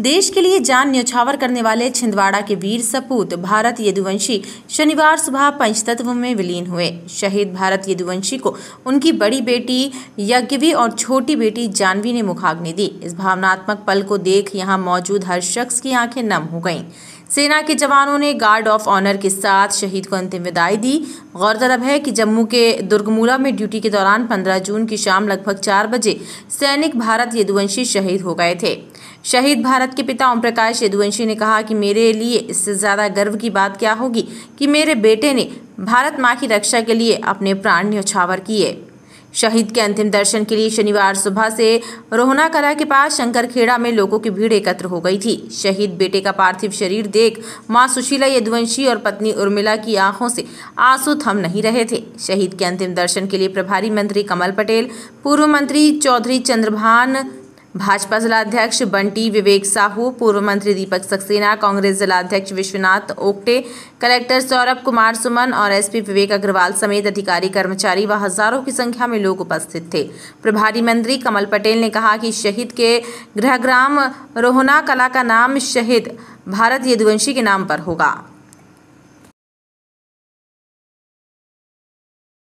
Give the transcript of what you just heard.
देश के लिए जान न्यौछावर करने वाले छिंदवाड़ा के वीर सपूत भारत यदुवंशी शनिवार सुबह पंचतत्व में विलीन हुए शहीद भारत यदुवंशी को उनकी बड़ी बेटी यज्ञवी और छोटी बेटी जानवी ने मुखाग्नि दी इस भावनात्मक पल को देख यहां मौजूद हर शख्स की आंखें नम हो गईं सेना के जवानों ने गार्ड ऑफ ऑनर के साथ शहीद को अंतिम विदाई दी गौरतलब है कि जम्मू के दुर्गमूला में ड्यूटी के दौरान 15 जून की शाम लगभग चार बजे सैनिक भारत यदुवंशी शहीद हो गए थे शहीद भारत के पिता ओम प्रकाश यदुवंशी ने कहा कि मेरे लिए इससे ज़्यादा गर्व की बात क्या होगी कि मेरे बेटे ने भारत माँ की रक्षा के लिए अपने प्राण न्यौछावर किए शहीद के अंतिम दर्शन के लिए शनिवार सुबह से रोहना कला के पास शंकरखेड़ा में लोगों की भीड़ एकत्र हो गई थी शहीद बेटे का पार्थिव शरीर देख मां सुशीला यदुवंशी और पत्नी उर्मिला की आंखों से आंसू थम नहीं रहे थे शहीद के अंतिम दर्शन के लिए प्रभारी मंत्री कमल पटेल पूर्व मंत्री चौधरी चंद्रभान भाजपा जिलाध्यक्ष बंटी विवेक साहू पूर्व मंत्री दीपक सक्सेना कांग्रेस जिलाध्यक्ष विश्वनाथ ओकटे कलेक्टर सौरभ कुमार सुमन और एसपी विवेक अग्रवाल समेत अधिकारी कर्मचारी व हजारों की संख्या में लोग उपस्थित थे प्रभारी मंत्री कमल पटेल ने कहा कि शहीद के गृहग्राम रोहना कला का नाम शहीद भारत यदुवंशी के नाम पर होगा